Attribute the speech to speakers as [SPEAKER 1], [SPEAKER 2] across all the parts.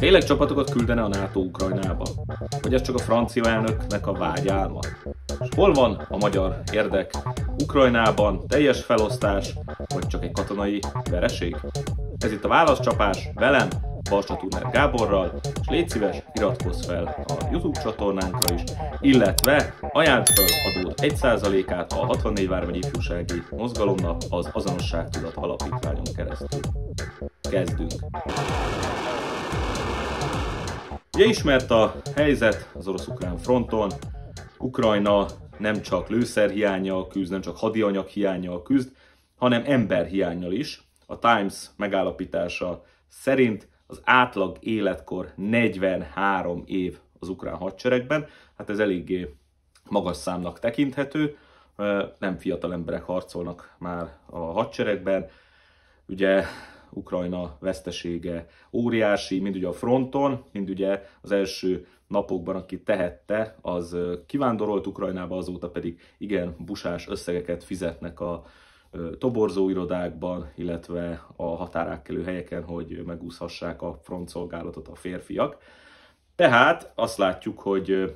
[SPEAKER 1] Tényleg csapatokat küldene a NATO Ukrajnába? Vagy ez csak a francia elnöknek a vágyálma? És hol van a magyar érdek? Ukrajnában teljes felosztás, vagy csak egy katonai vereség? Ez itt a válaszcsapás, velem, Barcsa Turner Gáborral, és légy szíves, iratkozz fel a YouTube csatornánkra is, illetve ajánld fel adód 1%-át a 64 Vármegy Ifjúsági Mozgalomnak az Azonosságtudat Alapítványon keresztül. Kezdünk! Ugye ismert a helyzet az orosz-ukrán fronton, Ukrajna nem csak lőszerhiányjal küzd, nem csak hadianyag hiányjal küzd, hanem emberhiányjal is. A Times megállapítása szerint az átlag életkor 43 év az ukrán hadseregben, hát ez eléggé magas számnak tekinthető, nem fiatal emberek harcolnak már a hadseregben, ugye Ukrajna vesztesége óriási, mind ugye a fronton, mind ugye az első napokban, aki tehette, az kivándorolt Ukrajnába, azóta pedig igen busás összegeket fizetnek a toborzóirodákban, illetve a határátkelő helyeken, hogy megúszhassák a frontszolgálatot a férfiak. Tehát azt látjuk, hogy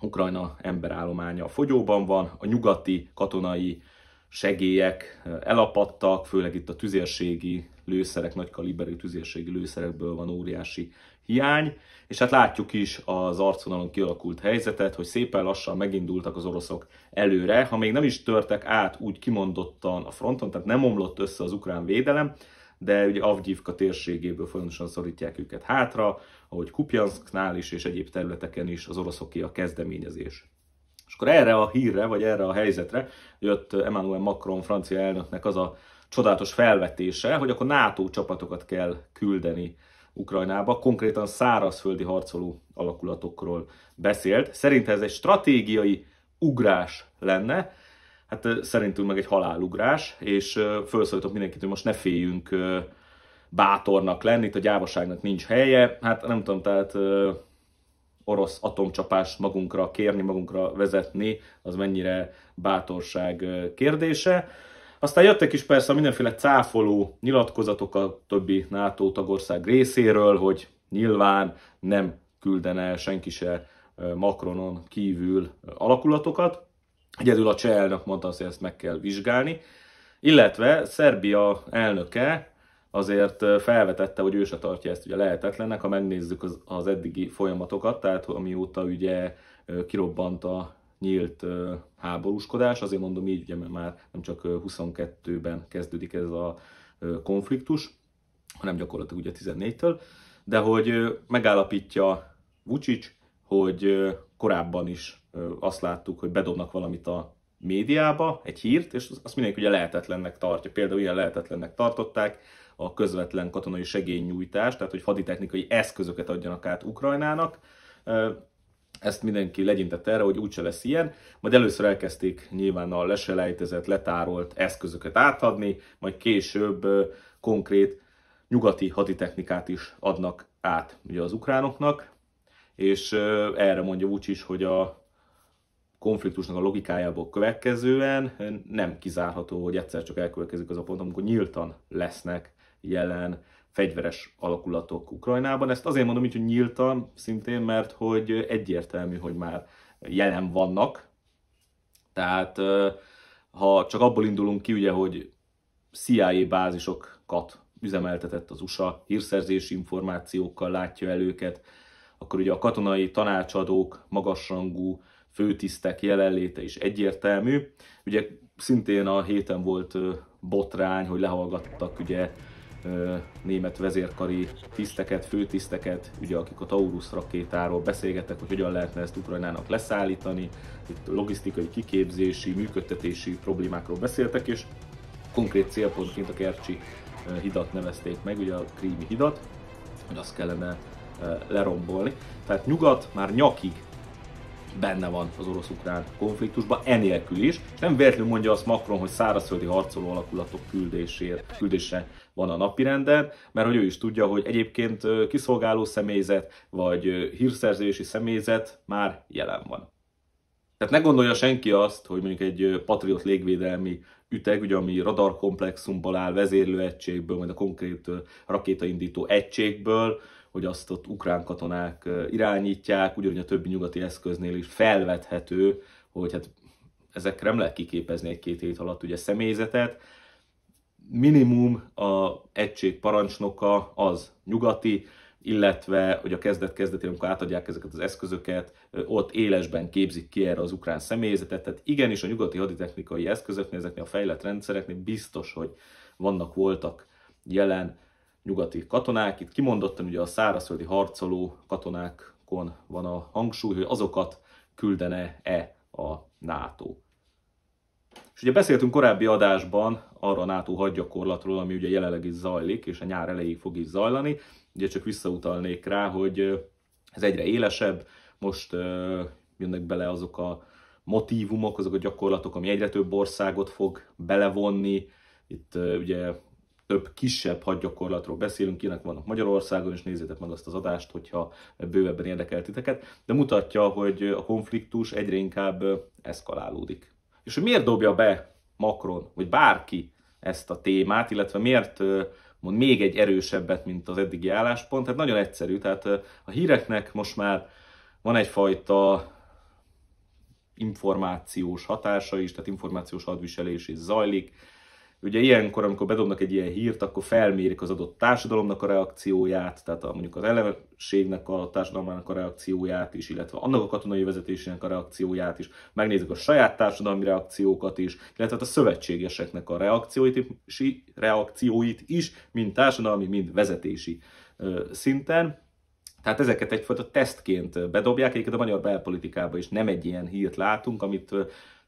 [SPEAKER 1] Ukrajna emberállománya a fogyóban van, a nyugati katonai segélyek elapadtak, főleg itt a tüzérségi lőszerek, nagy kaliberű tüzérségi lőszerekből van óriási hiány, és hát látjuk is az arcvonalon kialakult helyzetet, hogy szépen lassan megindultak az oroszok előre, ha még nem is törtek át úgy kimondottan a fronton, tehát nem omlott össze az ukrán védelem, de ugye Avgyivka térségéből folyamatosan szorítják őket hátra, ahogy Kupjansknál is és egyéb területeken is az oroszoké a kezdeményezés. És akkor erre a hírre, vagy erre a helyzetre jött Emmanuel Macron francia elnöknek az a csodálatos felvetése, hogy akkor NATO csapatokat kell küldeni Ukrajnába, konkrétan szárazföldi harcoló alakulatokról beszélt. Szerint ez egy stratégiai ugrás lenne, hát szerintünk meg egy halálugrás, és felszólítok mindenkit, hogy most ne féljünk bátornak lenni, itt a gyávaságnak nincs helye, hát nem tudom, tehát orosz atomcsapást magunkra kérni, magunkra vezetni, az mennyire bátorság kérdése. Aztán jöttek is persze mindenféle cáfoló nyilatkozatok a többi NATO tagország részéről, hogy nyilván nem küldene el senki se Macronon kívül alakulatokat. Egyedül a cseh elnök mondta hogy ezt meg kell vizsgálni. Illetve Szerbia elnöke azért felvetette, hogy ő se tartja ezt ugye lehetetlennek, ha megnézzük az, az eddigi folyamatokat, tehát amióta ugye kirobbant a nyílt háborúskodás. Azért mondom így, ugye, mert már nem csak 22-ben kezdődik ez a konfliktus, hanem gyakorlatilag ugye 14-től, de hogy megállapítja Vucic, hogy korábban is azt láttuk, hogy bedobnak valamit a médiába, egy hírt, és azt mindenki ugye lehetetlennek tartja. Például ilyen lehetetlennek tartották a közvetlen katonai segélynyújtást, tehát hogy haditechnikai eszközöket adjanak át Ukrajnának ezt mindenki legyintett erre, hogy úgyse lesz ilyen, majd először elkezdték nyilván a leselejtezett, letárolt eszközöket átadni, majd később konkrét nyugati haditechnikát is adnak át ugye az ukránoknak, és erre mondja úgy is, hogy a konfliktusnak a logikájából következően nem kizárható, hogy egyszer csak elkövetkezik az a pont, amikor nyíltan lesznek jelen fegyveres alakulatok Ukrajnában. Ezt azért mondom így, hogy nyíltan szintén, mert hogy egyértelmű, hogy már jelen vannak. Tehát ha csak abból indulunk ki, ugye, hogy CIA bázisokat üzemeltetett az USA, hírszerzési információkkal látja el őket, akkor ugye a katonai tanácsadók, magasrangú főtisztek jelenléte is egyértelmű. Ugye szintén a héten volt botrány, hogy lehallgattak ugye német vezérkari tiszteket, főtiszteket, ugye akik a Taurus rakétáról beszélgettek, hogy hogyan lehetne ezt Ukrajnának leszállítani, itt logisztikai kiképzési, működtetési problémákról beszéltek, és konkrét célpontként a Kercsi hidat nevezték meg, ugye a Krími hidat, hogy azt kellene lerombolni. Tehát nyugat már nyakig benne van az orosz-ukrán konfliktusban, enélkül is. nem véletlenül mondja azt Macron, hogy szárazföldi harcoló alakulatok küldésére küldése van a napirenden, mert hogy ő is tudja, hogy egyébként kiszolgáló személyzet vagy hírszerzési személyzet már jelen van. Tehát ne gondolja senki azt, hogy mondjuk egy Patriot légvédelmi üteg, ugye, ami radarkomplexumból áll, vezérlőegységből, majd a konkrét rakétaindító egységből, hogy azt ott ukrán katonák irányítják, ugyanúgy a többi nyugati eszköznél is felvethető, hogy hát ezekre nem lehet kiképezni egy-két hét alatt ugye személyzetet. Minimum a egység parancsnoka az nyugati, illetve hogy a kezdet-kezdetén, amikor átadják ezeket az eszközöket, ott élesben képzik ki erre az ukrán személyzetet. Tehát igenis a nyugati haditechnikai eszközöknél, ezeknél a fejlett rendszereknél biztos, hogy vannak, voltak jelen nyugati katonák. Itt kimondottam, ugye a szárazföldi harcoló katonákon van a hangsúly, hogy azokat küldene-e a NATO. És ugye beszéltünk korábbi adásban arra a NATO hadgyakorlatról, ami ugye jelenleg is zajlik, és a nyár elejéig fog is zajlani. Ugye csak visszautalnék rá, hogy ez egyre élesebb, most jönnek bele azok a motívumok, azok a gyakorlatok, ami egyre több országot fog belevonni. Itt ugye több kisebb hadgyakorlatról beszélünk, ilyenek vannak Magyarországon, és nézzétek meg azt az adást, hogyha bővebben érdekeltiteket, de mutatja, hogy a konfliktus egyre inkább eszkalálódik. És hogy miért dobja be Macron, vagy bárki ezt a témát, illetve miért mond még egy erősebbet, mint az eddigi álláspont, hát nagyon egyszerű, tehát a híreknek most már van egyfajta információs hatása is, tehát információs hadviselés is zajlik, Ugye ilyenkor, amikor bedobnak egy ilyen hírt, akkor felmérik az adott társadalomnak a reakcióját, tehát a, mondjuk az ellenségnek a társadalmának a reakcióját is, illetve annak a katonai vezetésének a reakcióját is, megnézik a saját társadalmi reakciókat is, illetve hát a szövetségeseknek a reakcióit, reakcióit is, mind társadalmi, mind vezetési szinten. Tehát ezeket egyfajta tesztként bedobják, egyébként a magyar belpolitikában is nem egy ilyen hírt látunk, amit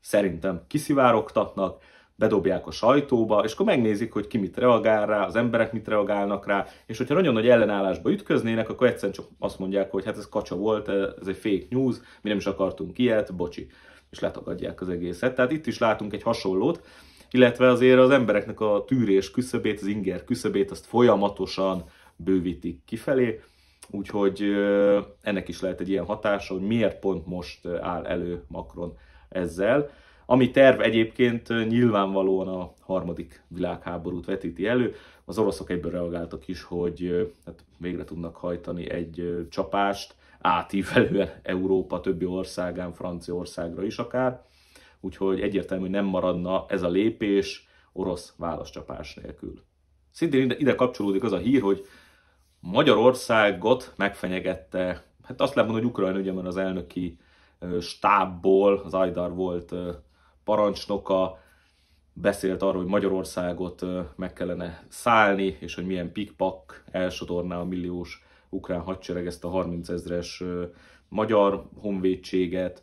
[SPEAKER 1] szerintem kiszivárogtatnak, bedobják a sajtóba, és akkor megnézik, hogy ki mit reagál rá, az emberek mit reagálnak rá, és hogyha nagyon nagy ellenállásba ütköznének, akkor egyszerűen csak azt mondják, hogy hát ez kacsa volt, ez egy fake news, mi nem is akartunk ilyet, bocsi, és letagadják az egészet. Tehát itt is látunk egy hasonlót, illetve azért az embereknek a tűrés küszöbét, az inger küszöbét, azt folyamatosan bővítik kifelé, úgyhogy ennek is lehet egy ilyen hatása, hogy miért pont most áll elő Macron ezzel ami terv egyébként nyilvánvalóan a harmadik világháborút vetíti elő. Az oroszok egyből reagáltak is, hogy hát végre tudnak hajtani egy csapást, átívelően Európa többi országán, Franciaországra is akár. Úgyhogy egyértelmű nem maradna ez a lépés orosz válaszcsapás nélkül. Szintén ide, ide kapcsolódik az a hír, hogy Magyarországot megfenyegette, hát azt lehet mondani, hogy Ukrajna ugye, mert az elnöki stábból, az Ajdar volt parancsnoka beszélt arról, hogy Magyarországot meg kellene szállni, és hogy milyen pikpak elsodorná a milliós ukrán hadsereg ezt a 30 ezres magyar honvédséget.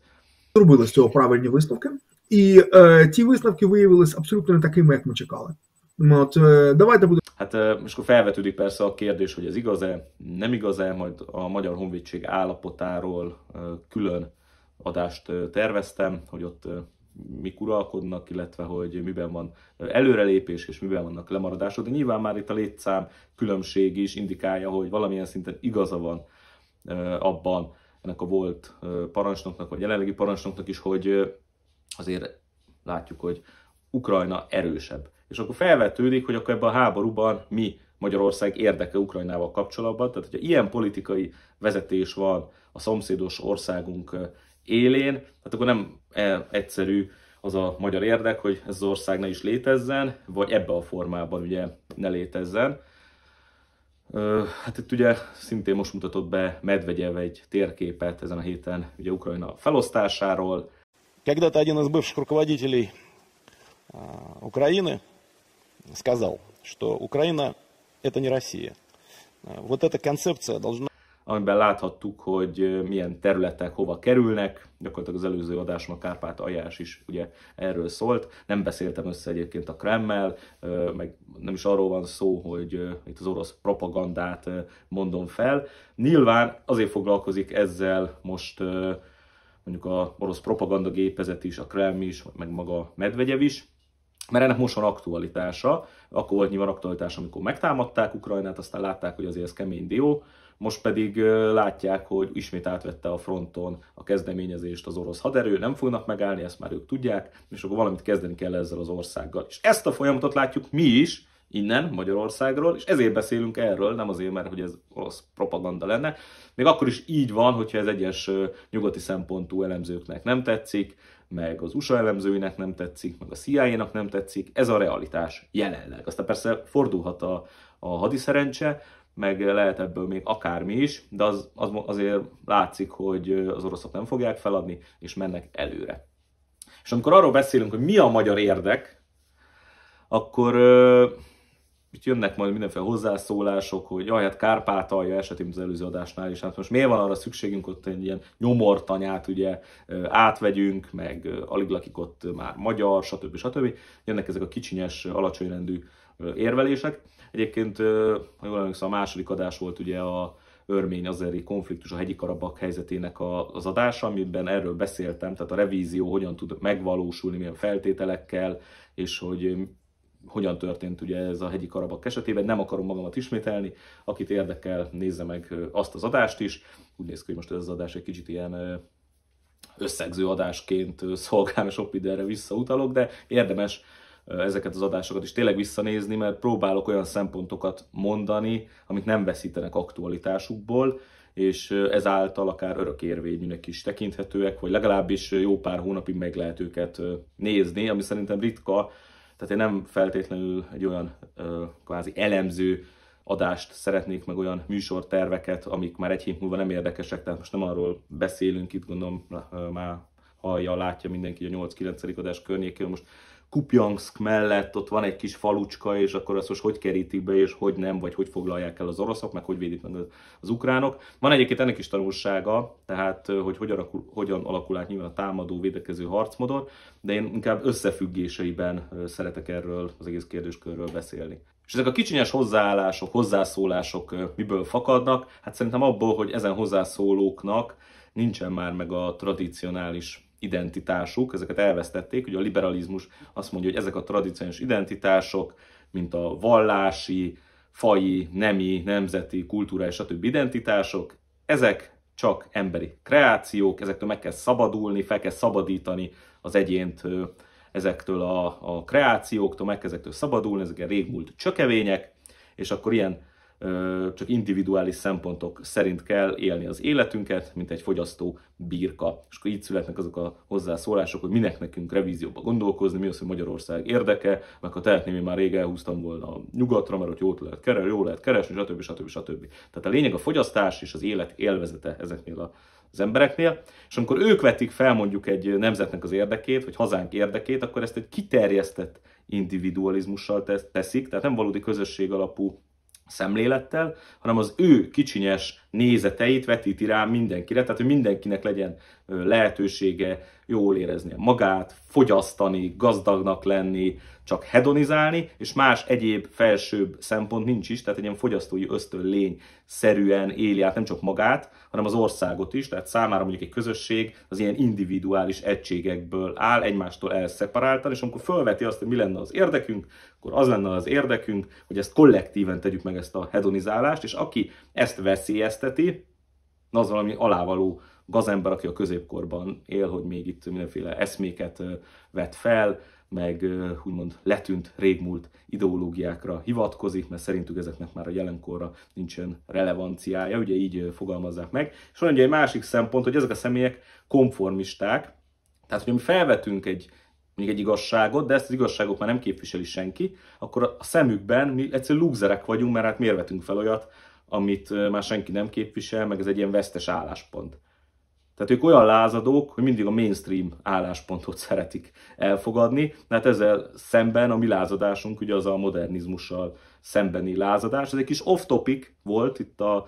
[SPEAKER 1] Hát, és akkor felvetődik persze a kérdés, hogy ez igaz-e, nem igaz-e, majd a Magyar Honvédség állapotáról külön adást terveztem, hogy ott mik uralkodnak, illetve hogy miben van előrelépés és miben vannak lemaradások, de nyilván már itt a létszám különbség is indikálja, hogy valamilyen szinten igaza van abban ennek a volt parancsnoknak, vagy jelenlegi parancsnoknak is, hogy azért látjuk, hogy Ukrajna erősebb. És akkor felvetődik, hogy akkor ebben a háborúban mi Magyarország érdeke Ukrajnával kapcsolatban. Tehát, hogyha ilyen politikai vezetés van a szomszédos országunk élén, hát akkor nem e, egyszerű az a magyar érdek, hogy ez az ország ne is létezzen, vagy ebbe a formában ugye ne létezzen. Hát itt ugye szintén most mutatott be Medvegyev egy térképet ezen a héten ugye Ukrajna felosztásáról. Когда-то один из бывших руководителей Украины сказал, что Украина – это не Россия. Вот эта концепция должна amiben láthattuk, hogy milyen területek hova kerülnek. Gyakorlatilag az előző adásban Kárpát Ajás is ugye erről szólt. Nem beszéltem össze egyébként a Kremmel, meg nem is arról van szó, hogy itt az orosz propagandát mondom fel. Nyilván azért foglalkozik ezzel most mondjuk a orosz propagandagépezet is, a Kreml is, meg maga Medvegyev is, mert ennek most van aktualitása, akkor volt nyilván aktualitás, amikor megtámadták Ukrajnát, aztán látták, hogy azért ez kemény dió, most pedig látják, hogy ismét átvette a fronton a kezdeményezést az orosz haderő, nem fognak megállni, ezt már ők tudják, és akkor valamit kezdeni kell ezzel az országgal. És ezt a folyamatot látjuk mi is, innen, Magyarországról, és ezért beszélünk erről, nem azért, mert hogy ez orosz propaganda lenne. Még akkor is így van, hogyha ez egyes nyugati szempontú elemzőknek nem tetszik, meg az USA elemzőinek nem tetszik, meg a CIA-nak nem tetszik, ez a realitás jelenleg. Aztán persze fordulhat a, a hadiszerencse, meg lehet ebből még akármi is, de az, az azért látszik, hogy az oroszok nem fogják feladni, és mennek előre. És amikor arról beszélünk, hogy mi a magyar érdek, akkor itt jönnek majd mindenféle hozzászólások, hogy jaj, hát Kárpátalja esetén az előző adásnál is, hát most miért van arra szükségünk, ott egy ilyen nyomortanyát ugye átvegyünk, meg alig lakik ott már magyar, stb. stb. Jönnek ezek a kicsinyes, alacsonyrendű érvelések. Egyébként, ha jól emlékszem, a második adás volt ugye a örmény azeri konfliktus a hegyi karabak helyzetének az adása, amiben erről beszéltem, tehát a revízió hogyan tud megvalósulni, milyen feltételekkel, és hogy hogyan történt ugye ez a hegyi karabak esetében. Nem akarom magamat ismételni, akit érdekel, nézze meg azt az adást is. Úgy néz ki, hogy most ez az adás egy kicsit ilyen összegző adásként szolgál, sok mindenre visszautalok, de érdemes ezeket az adásokat is tényleg visszanézni, mert próbálok olyan szempontokat mondani, amik nem veszítenek aktualitásukból, és ezáltal akár örökérvényűnek is tekinthetőek, vagy legalábbis jó pár hónapig meg lehet őket nézni, ami szerintem ritka, tehát én nem feltétlenül egy olyan ö, kvázi elemző adást szeretnék, meg olyan műsorterveket, amik már egy hét múlva nem érdekesek, tehát most nem arról beszélünk itt, gondolom már hallja, látja mindenki a 8-9. adás környékén, most Kupjansk mellett ott van egy kis falucska, és akkor azt most hogy kerítik be, és hogy nem, vagy hogy foglalják el az oroszok, meg hogy védik meg az, az ukránok. Van egyébként ennek is tanulsága, tehát hogy hogyan, alakul, hogyan alakul át nyilván a támadó védekező harcmodor, de én inkább összefüggéseiben szeretek erről az egész kérdéskörről beszélni. És ezek a kicsinyes hozzáállások, hozzászólások miből fakadnak? Hát szerintem abból, hogy ezen hozzászólóknak nincsen már meg a tradicionális identitásuk, ezeket elvesztették, ugye a liberalizmus azt mondja, hogy ezek a tradicionális identitások, mint a vallási, fai, nemi, nemzeti, kulturális, stb. identitások, ezek csak emberi kreációk, ezektől meg kell szabadulni, fel kell szabadítani az egyént ezektől a, a kreációktól, meg kell ezektől szabadulni, ezek a régmúlt csökevények, és akkor ilyen csak individuális szempontok szerint kell élni az életünket, mint egy fogyasztó birka. És akkor így születnek azok a hozzászólások, hogy minek nekünk revízióba gondolkozni, mi az, hogy Magyarország érdeke, meg ha tehetném, én már rég elhúztam volna a nyugatra, mert ott jót lehet keresni, jó lehet keresni, stb. stb. stb. Tehát a lényeg a fogyasztás és az élet élvezete ezeknél a az embereknél, és amikor ők vetik fel mondjuk egy nemzetnek az érdekét, vagy hazánk érdekét, akkor ezt egy kiterjesztett individualizmussal teszik, tehát nem valódi közösség alapú szemlélettel, hanem az ő kicsinyes nézeteit vetíti rá mindenkire, tehát hogy mindenkinek legyen lehetősége jól érezni magát, fogyasztani, gazdagnak lenni, csak hedonizálni, és más egyéb felsőbb szempont nincs is, tehát egy ilyen fogyasztói ösztön lény szerűen éli át nem csak magát, hanem az országot is, tehát számára mondjuk egy közösség az ilyen individuális egységekből áll, egymástól elszeparáltan, és amikor felveti azt, hogy mi lenne az érdekünk, akkor az lenne az érdekünk, hogy ezt kollektíven tegyük meg ezt a hedonizálást, és aki ezt veszélyezteti, az valami alávaló gazember, aki a középkorban él, hogy még itt mindenféle eszméket vet fel, meg úgymond letűnt régmúlt ideológiákra hivatkozik, mert szerintük ezeknek már a jelenkorra nincsen relevanciája, ugye így fogalmazzák meg. És van ugye egy másik szempont, hogy ezek a személyek konformisták, tehát hogy mi felvetünk egy, még egy igazságot, de ezt az igazságot már nem képviseli senki, akkor a szemükben mi egyszerűen lúgzerek vagyunk, mert hát miért vetünk fel olyat, amit már senki nem képvisel, meg ez egy ilyen vesztes álláspont. Tehát ők olyan lázadók, hogy mindig a mainstream álláspontot szeretik elfogadni, mert hát ezzel szemben a mi lázadásunk ugye az a modernizmussal szembeni lázadás. Ez egy kis off-topic volt itt a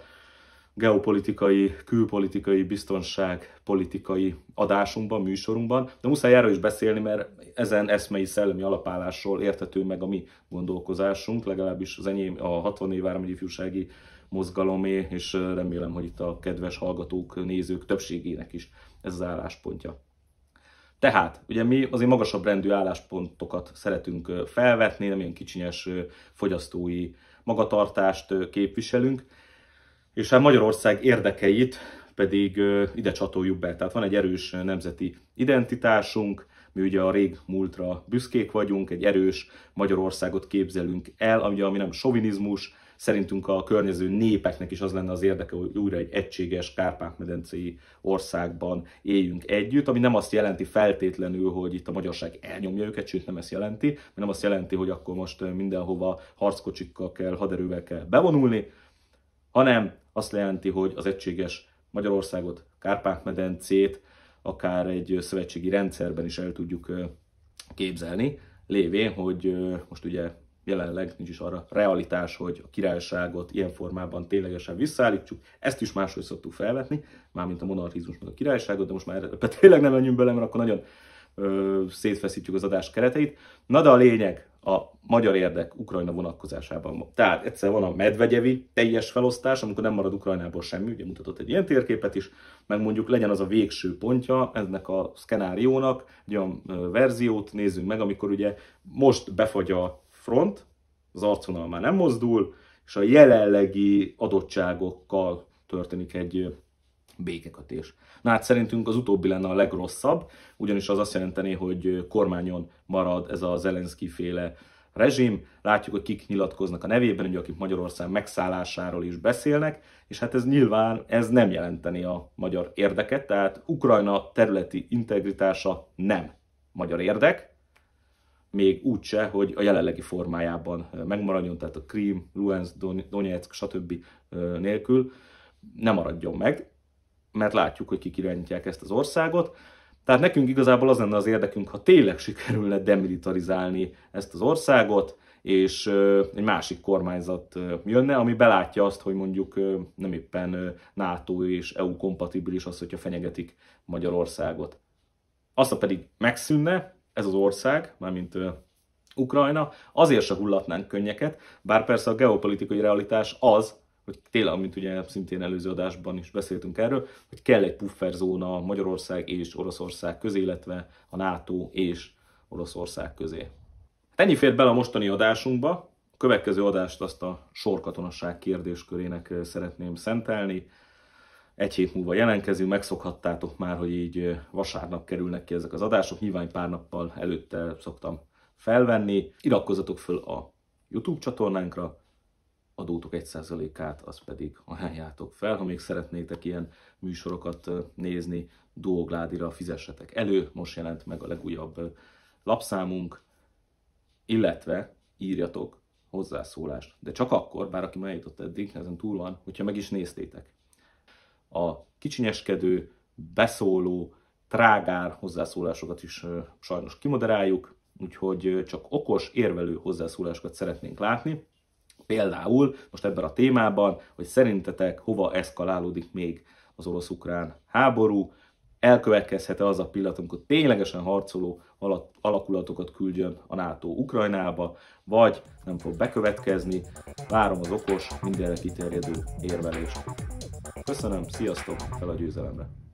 [SPEAKER 1] geopolitikai, külpolitikai, biztonságpolitikai adásunkban, műsorunkban, de muszáj erről is beszélni, mert ezen eszmei szellemi alapállásról értető meg a mi gondolkozásunk, legalábbis az enyém a 60 év ifjúsági mozgalomé, és remélem, hogy itt a kedves hallgatók, nézők többségének is ez az álláspontja. Tehát, ugye mi azért magasabb rendű álláspontokat szeretünk felvetni, nem ilyen kicsinyes fogyasztói magatartást képviselünk, és hát Magyarország érdekeit pedig ide csatoljuk be. Tehát van egy erős nemzeti identitásunk, mi ugye a rég múltra büszkék vagyunk, egy erős Magyarországot képzelünk el, ami, ami nem sovinizmus, Szerintünk a környező népeknek is az lenne az érdeke, hogy újra egy egységes Kárpát-medencei országban éljünk együtt, ami nem azt jelenti feltétlenül, hogy itt a magyarság elnyomja őket, sőt nem ezt jelenti, mert nem azt jelenti, hogy akkor most mindenhova harckocsikkal kell, haderővel kell bevonulni, hanem azt jelenti, hogy az egységes Magyarországot, Kárpát-medencét, akár egy szövetségi rendszerben is el tudjuk képzelni, lévén, hogy most ugye jelenleg nincs is arra realitás, hogy a királyságot ilyen formában ténylegesen visszaállítsuk. Ezt is máshogy szoktuk felvetni, mármint a meg a királyságot, de most már ebbe tényleg nem menjünk bele, mert akkor nagyon ö, szétfeszítjük az adás kereteit. Na de a lényeg a magyar érdek Ukrajna vonatkozásában Tehát egyszer van a medvegyevi teljes felosztás, amikor nem marad Ukrajnából semmi, ugye mutatott egy ilyen térképet is, meg mondjuk legyen az a végső pontja ennek a szkenáriónak, egy olyan verziót nézzünk meg, amikor ugye most befagy a front, az arcvonal már nem mozdul, és a jelenlegi adottságokkal történik egy békekötés. Na hát szerintünk az utóbbi lenne a legrosszabb, ugyanis az azt jelenteni, hogy kormányon marad ez a Zelenszky féle rezsim. Látjuk, hogy kik nyilatkoznak a nevében, ugye, akik Magyarország megszállásáról is beszélnek, és hát ez nyilván ez nem jelenteni a magyar érdeket, tehát Ukrajna területi integritása nem magyar érdek, még úgyse, hogy a jelenlegi formájában megmaradjon, tehát a Krím, Luhansk, Donetsk, stb. nélkül nem maradjon meg, mert látjuk, hogy kik irányítják ezt az országot. Tehát nekünk igazából az lenne az érdekünk, ha tényleg sikerülne demilitarizálni ezt az országot, és egy másik kormányzat jönne, ami belátja azt, hogy mondjuk nem éppen NATO és EU kompatibilis az, hogyha fenyegetik Magyarországot. Azt, pedig megszűnne, ez az ország, mármint Ukrajna, azért se hullatnánk könnyeket, bár persze a geopolitikai realitás az, hogy tényleg, amint ugye szintén előző adásban is beszéltünk erről, hogy kell egy pufferzóna Magyarország és Oroszország közé, illetve a NATO és Oroszország közé. Hát ennyi fér bele a mostani adásunkba, a következő adást azt a sorkatonasság kérdéskörének szeretném szentelni, egy hét múlva jelentkezünk, megszokhattátok már, hogy így vasárnap kerülnek ki ezek az adások, nyilván pár nappal előtte szoktam felvenni. Iratkozzatok föl a YouTube csatornánkra, adótok egy át az pedig ajánljátok fel. Ha még szeretnétek ilyen műsorokat nézni, Duogládira fizessetek elő, most jelent meg a legújabb lapszámunk, illetve írjatok hozzászólást. De csak akkor, bár aki már eddig, ezen túl van, hogyha meg is néztétek a kicsinyeskedő, beszóló, trágár hozzászólásokat is sajnos kimoderáljuk, úgyhogy csak okos, érvelő hozzászólásokat szeretnénk látni. Például most ebben a témában, hogy szerintetek hova eszkalálódik még az orosz-ukrán háború, elkövetkezhet-e az a pillanat, amikor ténylegesen harcoló alakulatokat küldjön a NATO Ukrajnába, vagy nem fog bekövetkezni. Várom az okos, mindenre kiterjedő érvelést. Köszönöm, sziasztok, fel a győzelemre!